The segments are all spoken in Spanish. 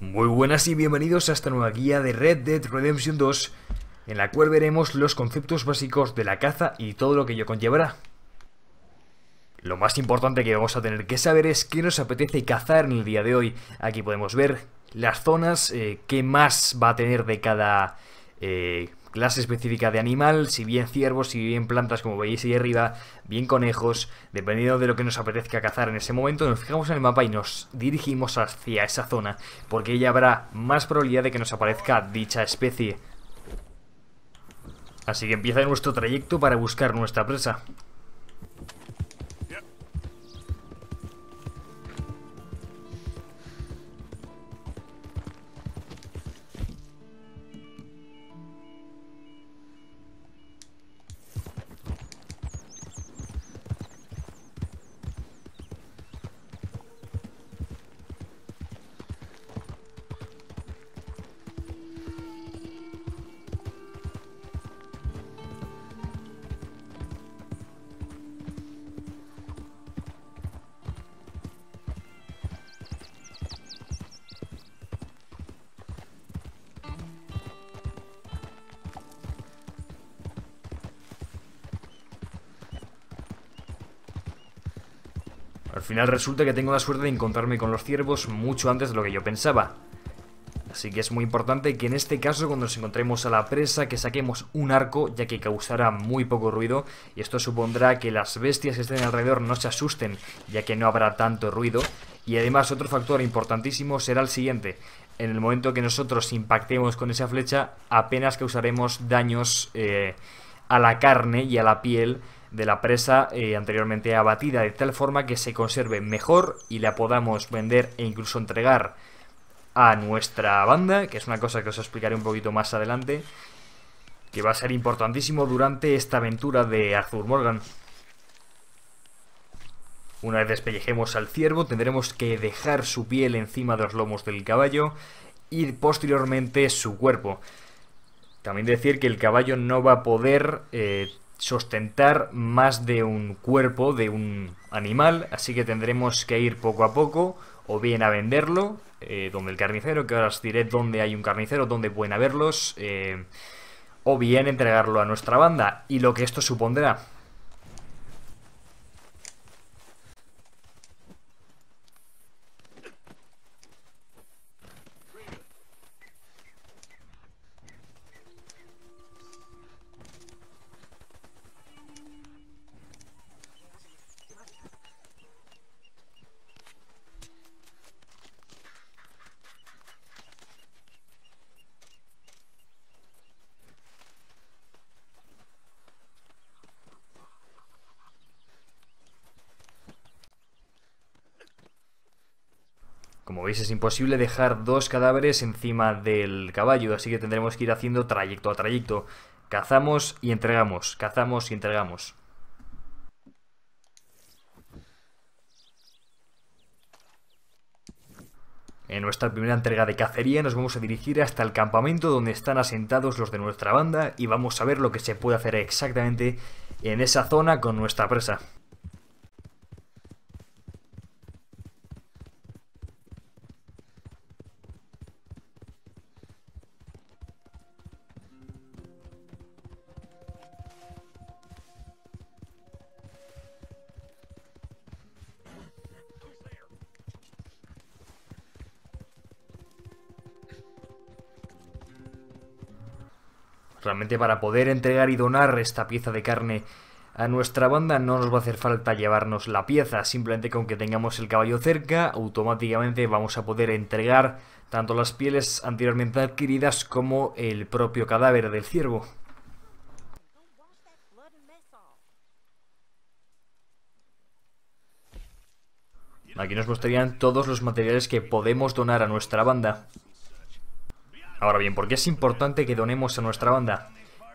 Muy buenas y bienvenidos a esta nueva guía de Red Dead Redemption 2, en la cual veremos los conceptos básicos de la caza y todo lo que ello conllevará. Lo más importante que vamos a tener que saber es qué nos apetece cazar en el día de hoy. Aquí podemos ver las zonas, que eh, qué más va a tener de cada eh, clase específica de animal, si bien ciervos, si bien plantas, como veis ahí arriba, bien conejos, dependiendo de lo que nos apetezca cazar en ese momento, nos fijamos en el mapa y nos dirigimos hacia esa zona, porque ya habrá más probabilidad de que nos aparezca dicha especie. Así que empieza nuestro trayecto para buscar nuestra presa. Al final resulta que tengo la suerte de encontrarme con los ciervos mucho antes de lo que yo pensaba. Así que es muy importante que en este caso cuando nos encontremos a la presa que saquemos un arco ya que causará muy poco ruido y esto supondrá que las bestias que estén alrededor no se asusten ya que no habrá tanto ruido y además otro factor importantísimo será el siguiente. En el momento que nosotros impactemos con esa flecha apenas causaremos daños eh, a la carne y a la piel de la presa eh, anteriormente abatida, de tal forma que se conserve mejor y la podamos vender e incluso entregar a nuestra banda, que es una cosa que os explicaré un poquito más adelante, que va a ser importantísimo durante esta aventura de Arthur Morgan. Una vez despellejemos al ciervo, tendremos que dejar su piel encima de los lomos del caballo y posteriormente su cuerpo. También decir que el caballo no va a poder eh, sostentar más de un cuerpo de un animal, así que tendremos que ir poco a poco, o bien a venderlo, eh, donde el carnicero, que ahora os diré donde hay un carnicero, Donde pueden haberlos, eh, o bien entregarlo a nuestra banda, y lo que esto supondrá. Como veis es imposible dejar dos cadáveres encima del caballo, así que tendremos que ir haciendo trayecto a trayecto. Cazamos y entregamos, cazamos y entregamos. En nuestra primera entrega de cacería nos vamos a dirigir hasta el campamento donde están asentados los de nuestra banda y vamos a ver lo que se puede hacer exactamente en esa zona con nuestra presa. Realmente para poder entregar y donar esta pieza de carne a nuestra banda no nos va a hacer falta llevarnos la pieza, simplemente con que tengamos el caballo cerca, automáticamente vamos a poder entregar tanto las pieles anteriormente adquiridas como el propio cadáver del ciervo. Aquí nos mostrarían todos los materiales que podemos donar a nuestra banda. Ahora bien, ¿por qué es importante que donemos a nuestra banda?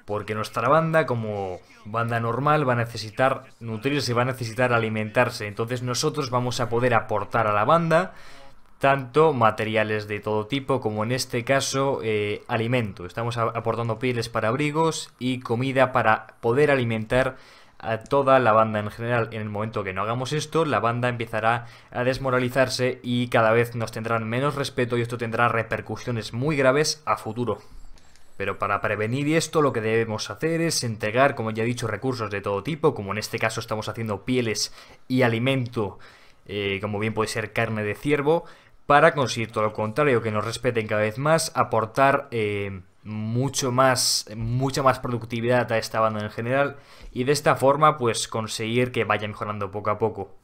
Porque nuestra banda, como banda normal, va a necesitar nutrirse, va a necesitar alimentarse. Entonces nosotros vamos a poder aportar a la banda tanto materiales de todo tipo como en este caso eh, alimento. Estamos aportando pieles para abrigos y comida para poder alimentar a toda la banda en general. En el momento que no hagamos esto, la banda empezará a desmoralizarse y cada vez nos tendrán menos respeto y esto tendrá repercusiones muy graves a futuro. Pero para prevenir esto lo que debemos hacer es entregar, como ya he dicho, recursos de todo tipo, como en este caso estamos haciendo pieles y alimento, eh, como bien puede ser carne de ciervo, para conseguir todo lo contrario, que nos respeten cada vez más, aportar... Eh, mucho más, mucha más productividad a esta banda en general y de esta forma pues conseguir que vaya mejorando poco a poco.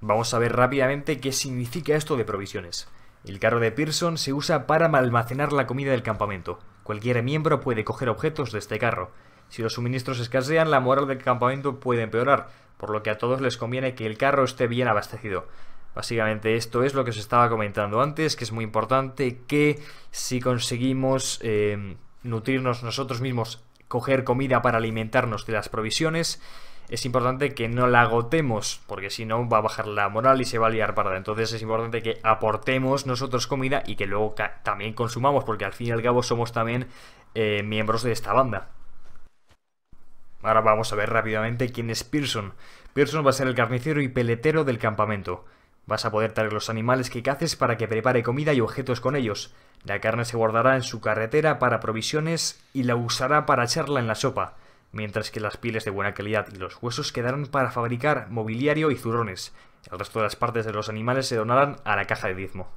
Vamos a ver rápidamente qué significa esto de provisiones. El carro de Pearson se usa para almacenar la comida del campamento. Cualquier miembro puede coger objetos de este carro. Si los suministros escasean, la moral del campamento puede empeorar, por lo que a todos les conviene que el carro esté bien abastecido. Básicamente esto es lo que os estaba comentando antes, que es muy importante que si conseguimos eh, nutrirnos nosotros mismos, coger comida para alimentarnos de las provisiones, es importante que no la agotemos, porque si no va a bajar la moral y se va a liar parda. Entonces es importante que aportemos nosotros comida y que luego también consumamos, porque al fin y al cabo somos también eh, miembros de esta banda. Ahora vamos a ver rápidamente quién es Pearson. Pearson va a ser el carnicero y peletero del campamento. Vas a poder traer los animales que caces para que prepare comida y objetos con ellos. La carne se guardará en su carretera para provisiones y la usará para echarla en la sopa, mientras que las pieles de buena calidad y los huesos quedarán para fabricar mobiliario y zurrones. El resto de las partes de los animales se donarán a la caja de diezmo.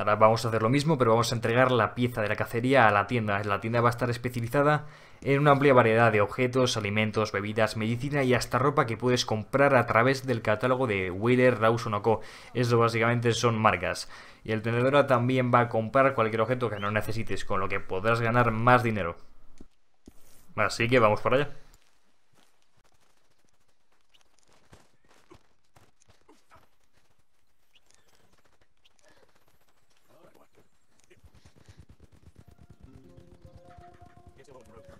Ahora vamos a hacer lo mismo, pero vamos a entregar la pieza de la cacería a la tienda. La tienda va a estar especializada en una amplia variedad de objetos, alimentos, bebidas, medicina y hasta ropa que puedes comprar a través del catálogo de Wheeler, Rawson Co. Eso básicamente son marcas. Y el tenedor también va a comprar cualquier objeto que no necesites, con lo que podrás ganar más dinero. Así que vamos para allá. It's a little broken.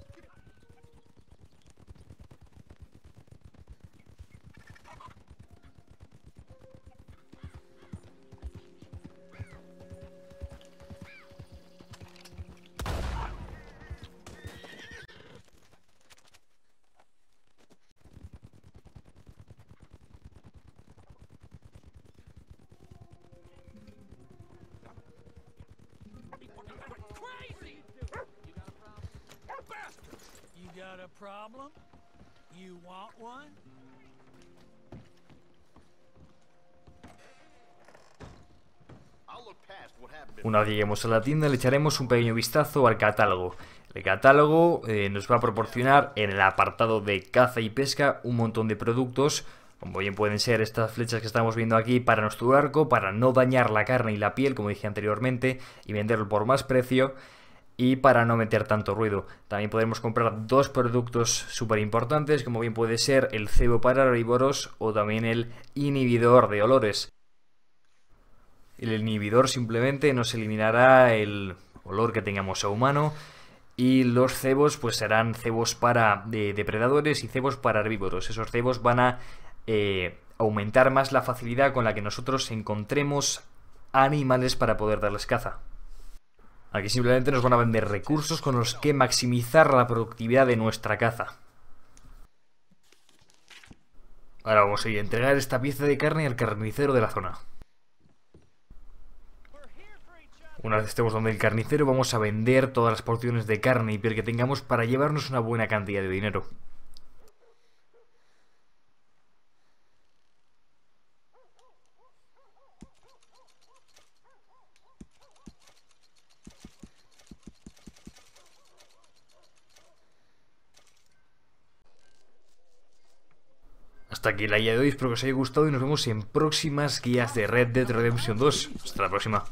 Una vez lleguemos a la tienda le echaremos un pequeño vistazo al catálogo. El catálogo eh, nos va a proporcionar en el apartado de caza y pesca un montón de productos, como bien pueden ser estas flechas que estamos viendo aquí para nuestro arco, para no dañar la carne y la piel, como dije anteriormente, y venderlo por más precio y para no meter tanto ruido. También podremos comprar dos productos súper importantes, como bien puede ser el cebo para herbívoros o también el inhibidor de olores. El inhibidor simplemente nos eliminará el olor que tengamos a humano y los cebos pues serán cebos para depredadores y cebos para herbívoros. Esos cebos van a eh, aumentar más la facilidad con la que nosotros encontremos animales para poder darles caza. Aquí simplemente nos van a vender recursos con los que maximizar la productividad de nuestra caza. Ahora vamos a ir a entregar esta pieza de carne al carnicero de la zona. Una vez estemos donde el carnicero vamos a vender todas las porciones de carne y piel que tengamos para llevarnos una buena cantidad de dinero. Hasta aquí la guía de hoy, espero que os haya gustado y nos vemos en próximas guías de Red Dead Redemption 2. Hasta la próxima.